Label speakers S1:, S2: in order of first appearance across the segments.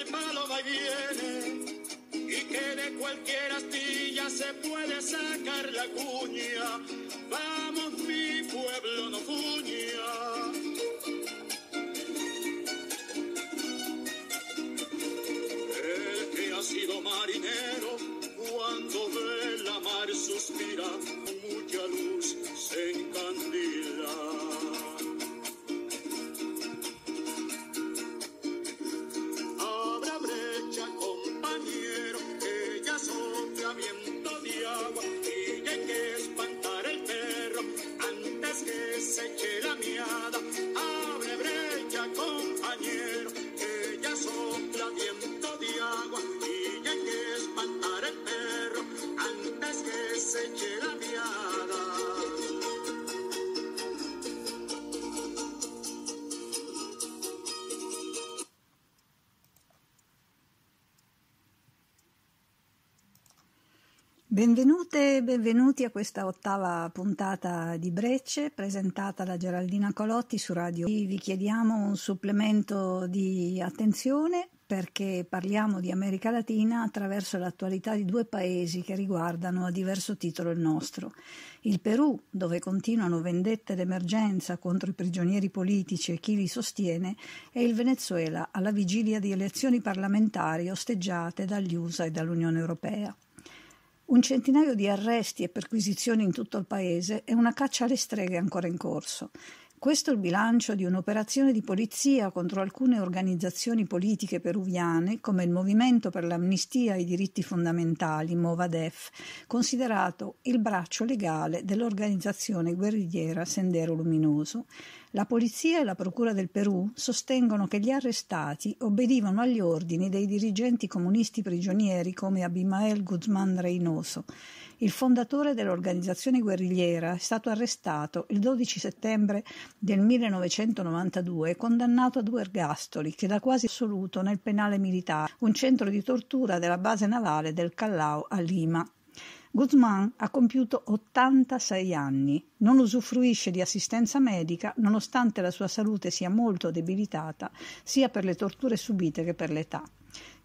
S1: El malo va y viene y que de cualquier astilla se puede sacar la cuña
S2: Benvenute e benvenuti a questa ottava puntata di Brecce presentata da Geraldina Colotti su Radio. Vi chiediamo un supplemento di attenzione perché parliamo di America Latina attraverso l'attualità di due paesi che riguardano a diverso titolo il nostro. Il Perù, dove continuano vendette d'emergenza contro i prigionieri politici e chi li sostiene, e il Venezuela alla vigilia di elezioni parlamentari osteggiate dagli USA e dall'Unione Europea. Un centinaio di arresti e perquisizioni in tutto il paese e una caccia alle streghe ancora in corso. Questo è il bilancio di un'operazione di polizia contro alcune organizzazioni politiche peruviane, come il Movimento per l'Amnistia e i diritti fondamentali, Movadef, considerato il braccio legale dell'organizzazione guerrigliera Sendero Luminoso, la polizia e la procura del Perù sostengono che gli arrestati obbedivano agli ordini dei dirigenti comunisti prigionieri come Abimael Guzmán Reynoso. Il fondatore dell'organizzazione guerrigliera è stato arrestato il 12 settembre del 1992 e condannato a due ergastoli che da quasi assoluto nel penale militare, un centro di tortura della base navale del Callao a Lima. Guzman ha compiuto 86 anni, non usufruisce di assistenza medica nonostante la sua salute sia molto debilitata sia per le torture subite che per l'età.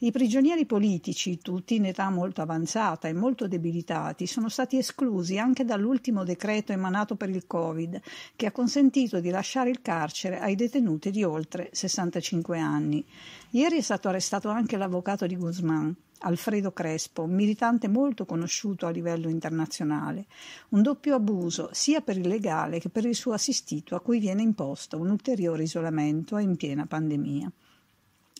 S2: I prigionieri politici, tutti in età molto avanzata e molto debilitati, sono stati esclusi anche dall'ultimo decreto emanato per il Covid, che ha consentito di lasciare il carcere ai detenuti di oltre 65 anni. Ieri è stato arrestato anche l'avvocato di Guzman, Alfredo Crespo, militante molto conosciuto a livello internazionale, un doppio abuso sia per il legale che per il suo assistito a cui viene imposto un ulteriore isolamento in piena pandemia.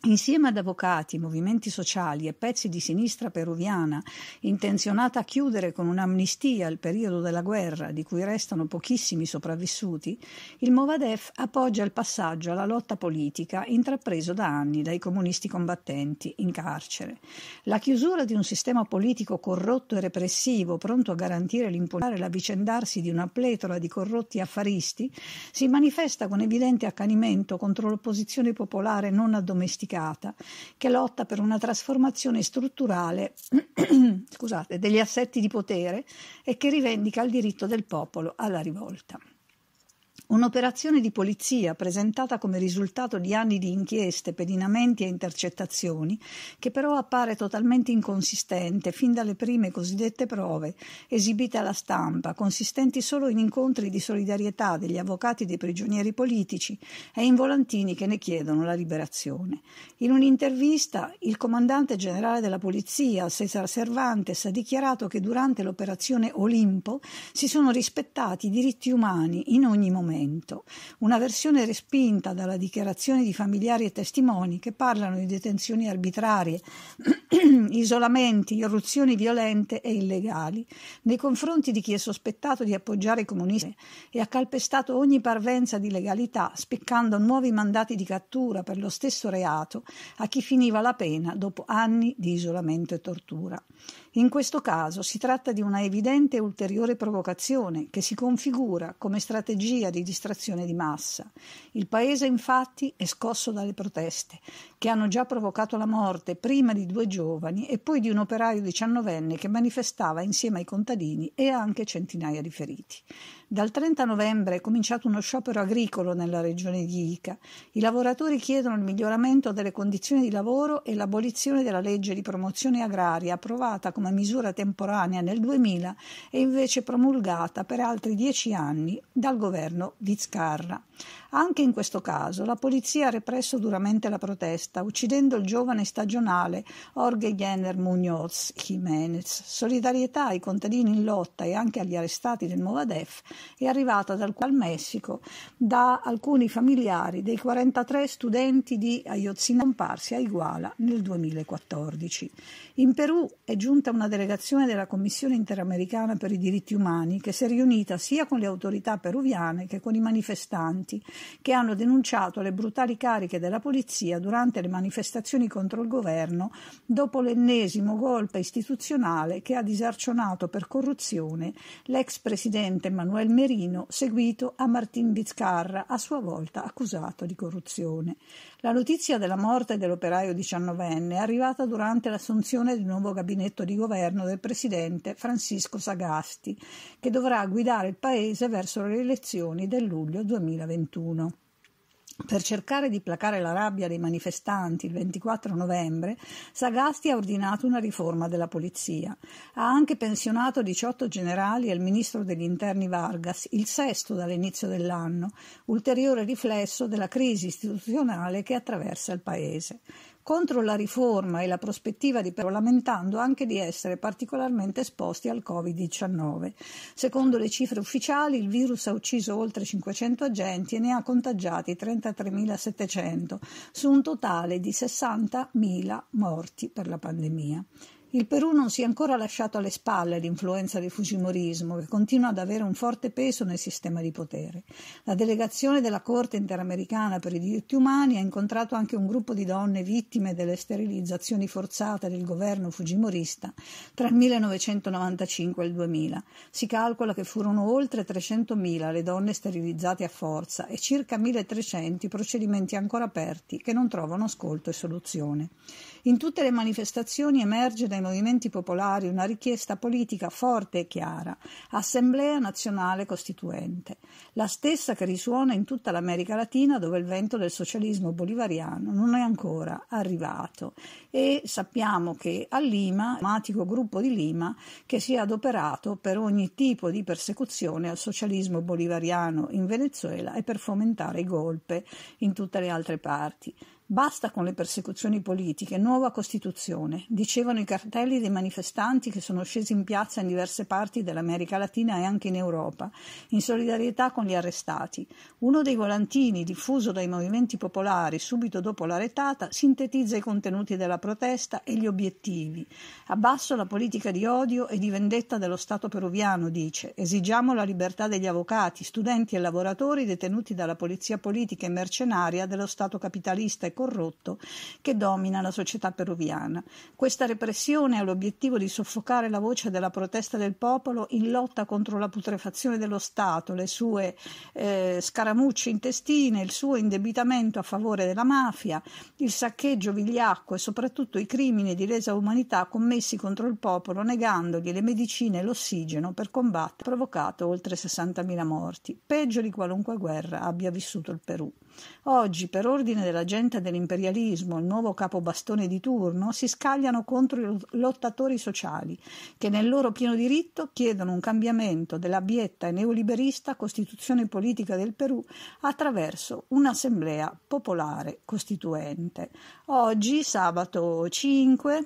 S2: Insieme ad avvocati, movimenti sociali e pezzi di sinistra peruviana, intenzionata a chiudere con un'amnistia il periodo della guerra, di cui restano pochissimi sopravvissuti, il Movadef appoggia il passaggio alla lotta politica intrapreso da anni dai comunisti combattenti in carcere. La chiusura di un sistema politico corrotto e repressivo, pronto a garantire l'impunità e l'avvicendarsi di una pletora di corrotti affaristi, si manifesta con evidente accanimento contro l'opposizione popolare non addomesticata sofisticata che lotta per una trasformazione strutturale scusate, degli assetti di potere e che rivendica il diritto del popolo alla rivolta. Un'operazione di polizia presentata come risultato di anni di inchieste, pedinamenti e intercettazioni, che però appare totalmente inconsistente fin dalle prime cosiddette prove, esibite alla stampa, consistenti solo in incontri di solidarietà degli avvocati dei prigionieri politici e in volantini che ne chiedono la liberazione. In un'intervista il comandante generale della polizia, Cesar Cervantes, ha dichiarato che durante l'operazione Olimpo si sono rispettati i diritti umani in ogni momento provvedimento, una versione respinta dalla dichiarazione di familiari e testimoni che parlano di detenzioni arbitrarie, isolamenti, irruzioni violente e illegali nei confronti di chi è sospettato di appoggiare i comunisti e ha calpestato ogni parvenza di legalità, spiccando nuovi mandati di cattura per lo stesso reato a chi finiva la pena dopo anni di isolamento e tortura. In questo caso si tratta di una evidente ulteriore provocazione che si configura come strategia di distrazione di massa. Il paese infatti è scosso dalle proteste, che hanno già provocato la morte prima di due giovani e poi di un operaio diciannovenne che manifestava insieme ai contadini e anche centinaia di feriti. Dal 30 novembre è cominciato uno sciopero agricolo nella regione di Ica. I lavoratori chiedono il miglioramento delle condizioni di lavoro e l'abolizione della legge di promozione agraria approvata come misura temporanea nel 2000 e invece promulgata per altri dieci anni dal governo di Scarra. Anche in questo caso la polizia ha represso duramente la protesta, uccidendo il giovane stagionale Jorge Jenner Muñoz Jiménez. Solidarietà ai contadini in lotta e anche agli arrestati del Movadef è arrivata dal Messico da alcuni familiari dei 43 studenti di Ayotzinapa comparsi a Iguala nel 2014. In Perù è giunta una delegazione della Commissione interamericana per i diritti umani che si è riunita sia con le autorità peruviane che con i manifestanti che hanno denunciato le brutali cariche della polizia durante le manifestazioni contro il governo dopo l'ennesimo golpe istituzionale che ha disarcionato per corruzione l'ex presidente Manuel Merino, seguito a Martin Bizcarra, a sua volta accusato di corruzione. La notizia della morte dell'operaio diciannovenne è arrivata durante l'assunzione del nuovo gabinetto di governo del presidente Francisco Sagasti, che dovrà guidare il paese verso le elezioni del luglio 2021. 2001. Per cercare di placare la rabbia dei manifestanti il 24 novembre, Sagasti ha ordinato una riforma della polizia. Ha anche pensionato 18 generali e il ministro degli interni Vargas, il sesto dall'inizio dell'anno, ulteriore riflesso della crisi istituzionale che attraversa il paese contro la riforma e la prospettiva di lamentando anche di essere particolarmente esposti al Covid-19. Secondo le cifre ufficiali, il virus ha ucciso oltre 500 agenti e ne ha contagiati 33.700, su un totale di 60.000 morti per la pandemia. Il Perù non si è ancora lasciato alle spalle l'influenza del fujimorismo, che continua ad avere un forte peso nel sistema di potere. La delegazione della Corte interamericana per i diritti umani ha incontrato anche un gruppo di donne vittime delle sterilizzazioni forzate del governo fujimorista tra il 1995 e il 2000. Si calcola che furono oltre 300.000 le donne sterilizzate a forza e circa 1.300 i procedimenti ancora aperti che non trovano ascolto e soluzione. In tutte le manifestazioni emerge da ai movimenti popolari una richiesta politica forte e chiara, Assemblea nazionale costituente, la stessa che risuona in tutta l'America Latina dove il vento del socialismo bolivariano non è ancora arrivato e sappiamo che a Lima, il matico gruppo di Lima, che si è adoperato per ogni tipo di persecuzione al socialismo bolivariano in Venezuela e per fomentare i golpe in tutte le altre parti. Basta con le persecuzioni politiche, nuova Costituzione, dicevano i cartelli dei manifestanti che sono scesi in piazza in diverse parti dell'America Latina e anche in Europa, in solidarietà con gli arrestati. Uno dei volantini, diffuso dai movimenti popolari subito dopo la retata, sintetizza i contenuti della protesta e gli obiettivi. Abbasso la politica di odio e di vendetta dello Stato peruviano, dice. Esigiamo la libertà degli avvocati, studenti e lavoratori detenuti dalla polizia politica e mercenaria dello Stato capitalista e corrotto che domina la società peruviana. Questa repressione ha l'obiettivo di soffocare la voce della protesta del popolo in lotta contro la putrefazione dello Stato, le sue eh, scaramucce intestine, il suo indebitamento a favore della mafia, il saccheggio vigliacco e soprattutto i crimini di lesa umanità commessi contro il popolo, negandogli le medicine e l'ossigeno per combattere, provocato oltre 60.000 morti, peggio di qualunque guerra abbia vissuto il Perù. Oggi, per ordine della gente dell'imperialismo, il nuovo capobastone di turno, si scagliano contro i lottatori sociali, che nel loro pieno diritto chiedono un cambiamento della bietta e neoliberista Costituzione politica del Perù attraverso un'assemblea popolare costituente. Oggi, sabato 5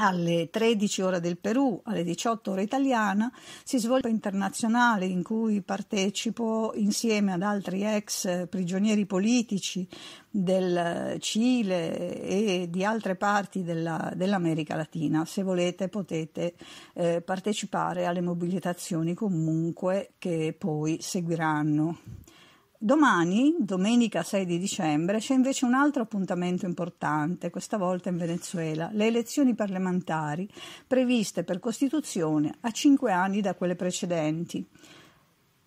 S2: alle 13 ore del Perù, alle 18 ore italiana, si svolge internazionale in cui partecipo insieme ad altri ex prigionieri politici del Cile e di altre parti della, dell'America Latina. Se volete potete eh, partecipare alle mobilitazioni comunque che poi seguiranno. Domani, domenica 6 di dicembre, c'è invece un altro appuntamento importante, questa volta in Venezuela, le elezioni parlamentari previste per Costituzione a cinque anni da quelle precedenti.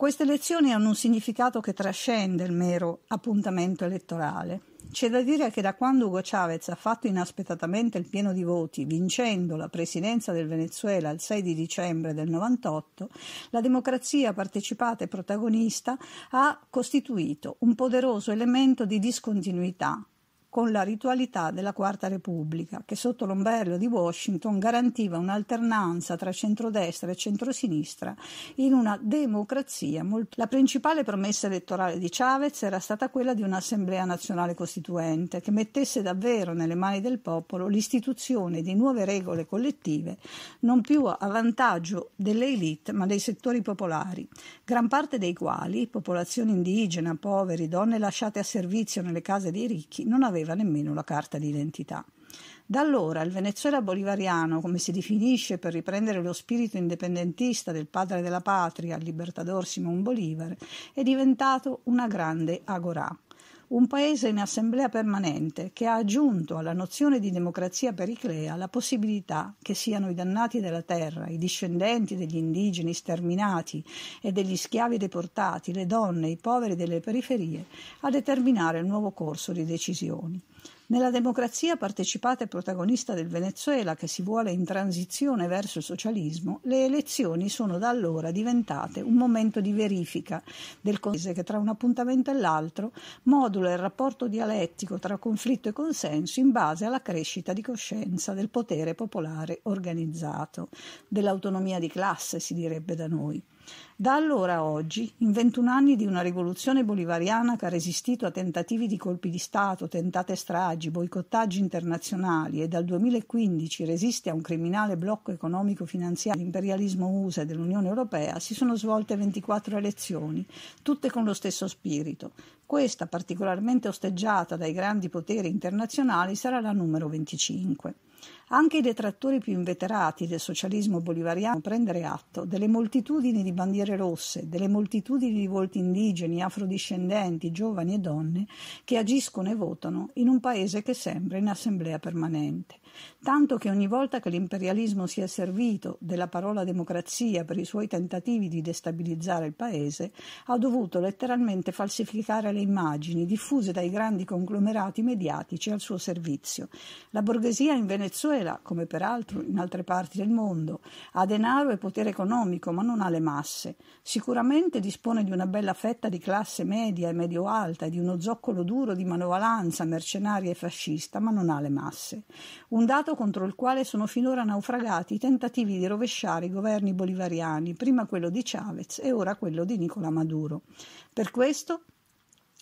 S2: Queste elezioni hanno un significato che trascende il mero appuntamento elettorale. C'è da dire che da quando Hugo Chavez ha fatto inaspettatamente il pieno di voti, vincendo la presidenza del Venezuela il 6 di dicembre del 98, la democrazia partecipata e protagonista ha costituito un poderoso elemento di discontinuità con la ritualità della Quarta Repubblica, che sotto l'ombrello di Washington garantiva un'alternanza tra centrodestra e centrosinistra in una democrazia molto... La principale promessa elettorale di Chavez era stata quella di un'Assemblea nazionale costituente che mettesse davvero nelle mani del popolo l'istituzione di nuove regole collettive, non più a vantaggio delle elite ma dei settori popolari, gran parte dei quali, popolazione indigena, poveri, donne lasciate a servizio nelle case dei ricchi, non avevano aveva nemmeno la carta d'identità. Da allora il Venezuela bolivariano, come si definisce per riprendere lo spirito indipendentista del padre della patria, il libertador Simon Bolivar, è diventato una grande agorà un paese in assemblea permanente che ha aggiunto alla nozione di democrazia periclea la possibilità che siano i dannati della terra, i discendenti degli indigeni sterminati e degli schiavi deportati, le donne, i poveri delle periferie, a determinare il nuovo corso di decisioni. Nella democrazia partecipata e protagonista del Venezuela, che si vuole in transizione verso il socialismo, le elezioni sono da allora diventate un momento di verifica del paese che tra un appuntamento e l'altro modula il rapporto dialettico tra conflitto e consenso in base alla crescita di coscienza del potere popolare organizzato, dell'autonomia di classe, si direbbe da noi. Da allora a oggi, in 21 anni di una rivoluzione bolivariana che ha resistito a tentativi di colpi di Stato, tentate stragi, boicottaggi internazionali e dal 2015 resiste a un criminale blocco economico-finanziario dell'imperialismo USA e dell'Unione Europea, si sono svolte 24 elezioni, tutte con lo stesso spirito. Questa, particolarmente osteggiata dai grandi poteri internazionali, sarà la numero 25. Anche i detrattori più inveterati del socialismo bolivariano prendere atto delle moltitudini di bandiere rosse, delle moltitudini di volti indigeni, afrodiscendenti, giovani e donne che agiscono e votano in un paese che sembra in assemblea permanente tanto che ogni volta che l'imperialismo si è servito della parola democrazia per i suoi tentativi di destabilizzare il paese, ha dovuto letteralmente falsificare le immagini diffuse dai grandi conglomerati mediatici al suo servizio. La borghesia in Venezuela, come peraltro in altre parti del mondo, ha denaro e potere economico, ma non ha le masse. Sicuramente dispone di una bella fetta di classe media e medio-alta e di uno zoccolo duro di manovalanza mercenaria e fascista, ma non ha le masse. Un un dato contro il quale sono finora naufragati i tentativi di rovesciare i governi bolivariani, prima quello di Chavez e ora quello di Nicola Maduro. Per questo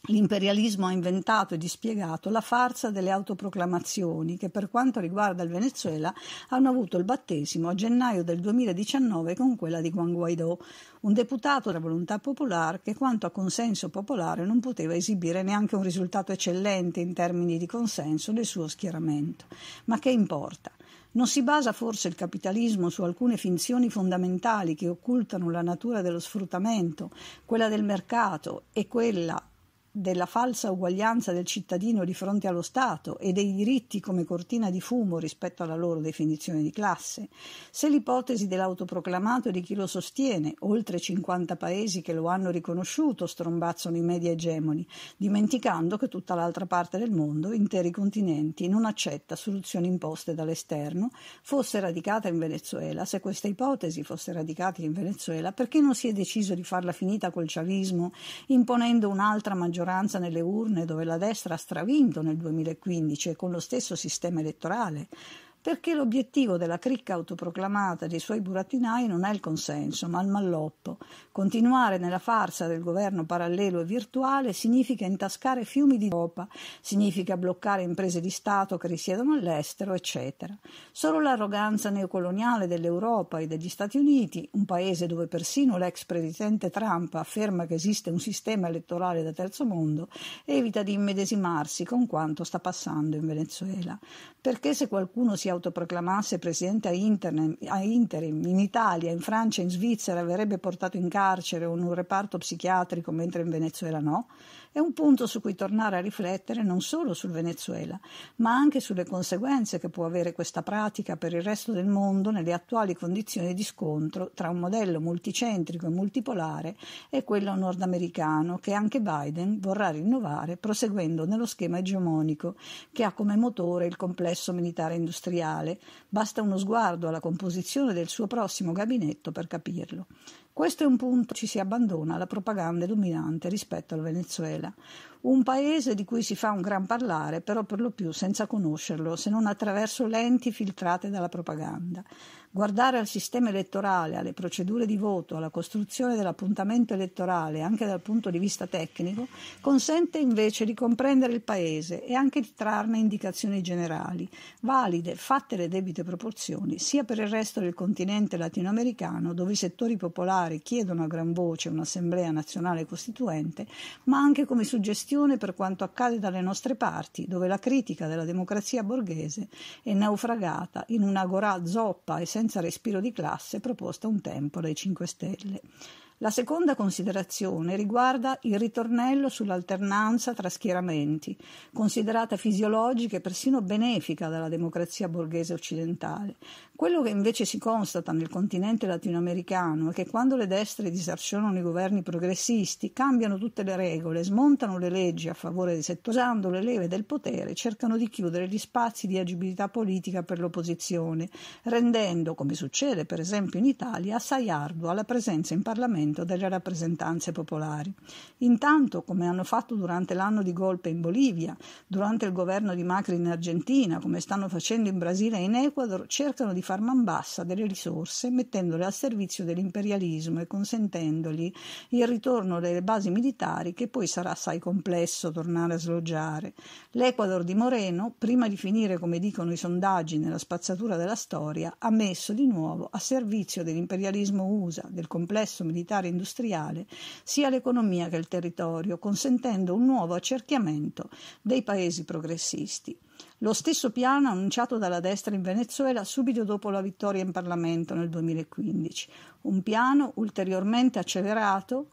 S2: L'imperialismo ha inventato e dispiegato la farsa delle autoproclamazioni che per quanto riguarda il Venezuela hanno avuto il battesimo a gennaio del 2019 con quella di Juan Guaidó, un deputato della volontà popolare che quanto a consenso popolare non poteva esibire neanche un risultato eccellente in termini di consenso nel suo schieramento. Ma che importa? Non si basa forse il capitalismo su alcune finzioni fondamentali che occultano la natura dello sfruttamento, quella del mercato e quella della falsa uguaglianza del cittadino di fronte allo Stato e dei diritti come cortina di fumo rispetto alla loro definizione di classe, se l'ipotesi dell'autoproclamato di chi lo sostiene, oltre 50 paesi che lo hanno riconosciuto, strombazzano i media egemoni, dimenticando che tutta l'altra parte del mondo, interi continenti, non accetta soluzioni imposte dall'esterno, fosse radicata in Venezuela, se questa ipotesi fosse radicata in Venezuela, perché non si è deciso di farla finita col chavismo, imponendo un'altra maggioranza maggioranza nelle urne dove la destra ha stravinto nel 2015 con lo stesso sistema elettorale, perché l'obiettivo della cricca autoproclamata e dei suoi burattinai non è il consenso, ma il mallotto. Continuare nella farsa del governo parallelo e virtuale significa intascare fiumi di roba, significa bloccare imprese di Stato che risiedono all'estero, eccetera. Solo l'arroganza neocoloniale dell'Europa e degli Stati Uniti, un paese dove persino l'ex presidente Trump afferma che esiste un sistema elettorale da terzo mondo, evita di immedesimarsi con quanto sta passando in Venezuela. Perché se qualcuno si autoproclamasse presidente a interim, a interim in Italia, in Francia, in Svizzera verrebbe portato in carcere o in un reparto psichiatrico mentre in Venezuela no, è un punto su cui tornare a riflettere non solo sul Venezuela, ma anche sulle conseguenze che può avere questa pratica per il resto del mondo nelle attuali condizioni di scontro tra un modello multicentrico e multipolare e quello nordamericano che anche Biden vorrà rinnovare proseguendo nello schema egemonico che ha come motore il complesso militare industriale materiale, basta uno sguardo alla composizione del suo prossimo gabinetto per capirlo. Questo è un punto ci si abbandona alla propaganda dominante rispetto al Venezuela, un paese di cui si fa un gran parlare, però per lo più senza conoscerlo, se non attraverso lenti filtrate dalla propaganda. Guardare al sistema elettorale, alle procedure di voto, alla costruzione dell'appuntamento elettorale anche dal punto di vista tecnico consente invece di comprendere il Paese e anche di trarne indicazioni generali, valide, fatte le debite proporzioni, sia per il resto del continente latinoamericano, dove i settori popolari chiedono a gran voce un'assemblea nazionale costituente, ma anche come suggestione per quanto accade dalle nostre parti, dove la critica della democrazia borghese è naufragata in un'agorà zoppa e senza senza respiro di classe proposta un tempo dai 5 Stelle. La seconda considerazione riguarda il ritornello sull'alternanza tra schieramenti, considerata fisiologica e persino benefica dalla democrazia borghese occidentale. Quello che invece si constata nel continente latinoamericano è che quando le destre disarcionano i governi progressisti, cambiano tutte le regole, smontano le leggi a favore dei settori, usando le leve del potere, cercano di chiudere gli spazi di agibilità politica per l'opposizione, rendendo, come succede per esempio in Italia, assai ardua la presenza in Parlamento coinvolgimento delle rappresentanze popolari. Intanto, come hanno fatto durante l'anno di golpe in Bolivia, durante il governo di Macri in Argentina, come stanno facendo in Brasile e in Ecuador, cercano di far man bassa delle risorse mettendole al servizio dell'imperialismo e consentendogli il ritorno delle basi militari che poi sarà assai complesso tornare a sloggiare. L'Ecuador di Moreno, prima di finire come dicono i sondaggi nella spazzatura della storia, ha messo di nuovo a servizio dell'imperialismo USA, del complesso militare particolare industriale, sia l'economia che il territorio, consentendo un nuovo accerchiamento dei paesi progressisti. Lo stesso piano annunciato dalla destra in Venezuela subito dopo la vittoria in Parlamento nel 2015, un piano ulteriormente accelerato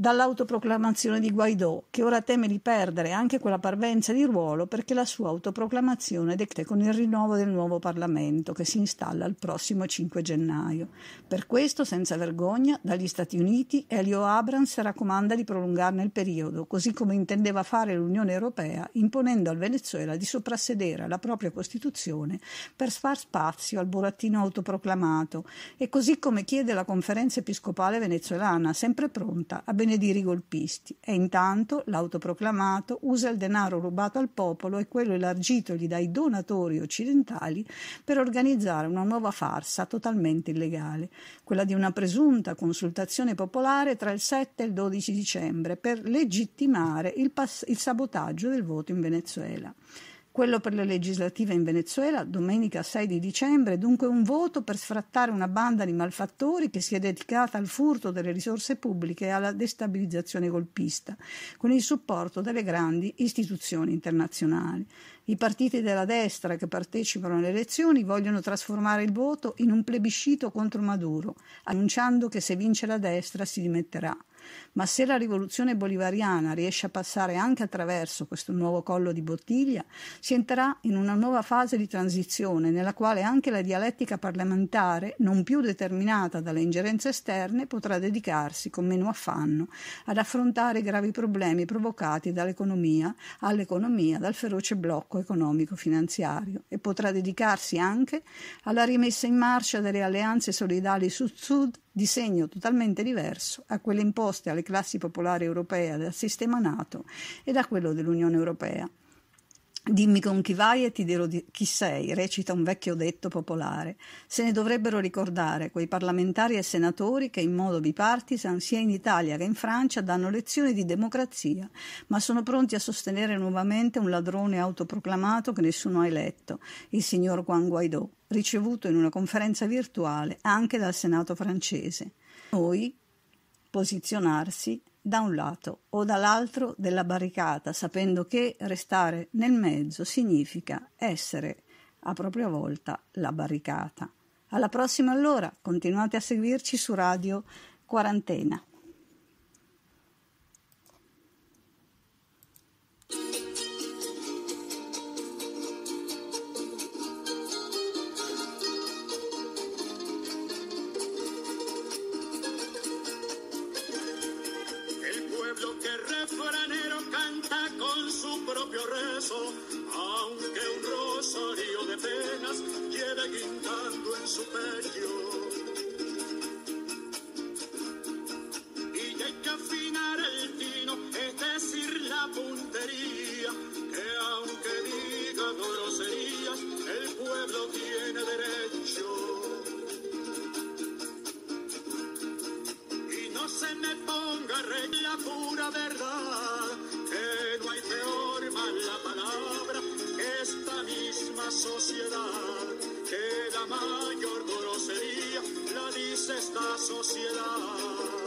S2: dall'autoproclamazione di Guaidò, che ora teme di perdere anche quella parvenza di ruolo perché la sua autoproclamazione decade con il rinnovo del nuovo Parlamento che si installa il prossimo 5 gennaio. Per questo, senza vergogna, dagli Stati Uniti Elio Abrams raccomanda di prolungarne il periodo, così come intendeva fare l'Unione Europea, imponendo al Venezuela di soprassedere alla propria Costituzione per far spazio al burattino autoproclamato e così come chiede la conferenza episcopale venezuelana, sempre pronta a beneficiare ordine di rigolpisti e intanto l'autoproclamato usa il denaro rubato al popolo e quello elargitogli dai donatori occidentali per organizzare una nuova farsa totalmente illegale, quella di una presunta consultazione popolare tra il 7 e il 12 dicembre per legittimare il, il sabotaggio del voto in Venezuela quello per le legislative in Venezuela domenica 6 di dicembre, dunque un voto per sfrattare una banda di malfattori che si è dedicata al furto delle risorse pubbliche e alla destabilizzazione golpista, con il supporto delle grandi istituzioni internazionali. I partiti della destra che partecipano alle elezioni vogliono trasformare il voto in un plebiscito contro Maduro, annunciando che se vince la destra si dimetterà. Ma se la rivoluzione bolivariana riesce a passare anche attraverso questo nuovo collo di bottiglia, si entrerà in una nuova fase di transizione nella quale anche la dialettica parlamentare, non più determinata dalle ingerenze esterne, potrà dedicarsi con meno affanno ad affrontare i gravi problemi provocati dall'economia, all'economia, dal feroce blocco economico-finanziario e potrà dedicarsi anche alla rimessa in marcia delle alleanze solidali sud-sud di totalmente diverso a quelle imposte alle classi popolari europee dal sistema NATO e da quello dell'Unione Europea. Dimmi con chi vai e ti dirò chi sei, recita un vecchio detto popolare. Se ne dovrebbero ricordare quei parlamentari e senatori che in modo bipartisan sia in Italia che in Francia danno lezioni di democrazia, ma sono pronti a sostenere nuovamente un ladrone autoproclamato che nessuno ha eletto, il signor Juan Guaidó, ricevuto in una conferenza virtuale anche dal Senato francese. Noi posizionarsi da un lato o dall'altro della barricata, sapendo che restare nel mezzo significa essere a propria volta la barricata. Alla prossima allora, continuate a seguirci su Radio Quarantena.
S1: aunque un rosario de penas lleve guindando en su pecho sociedad, que la mayor grosería la dice esta sociedad.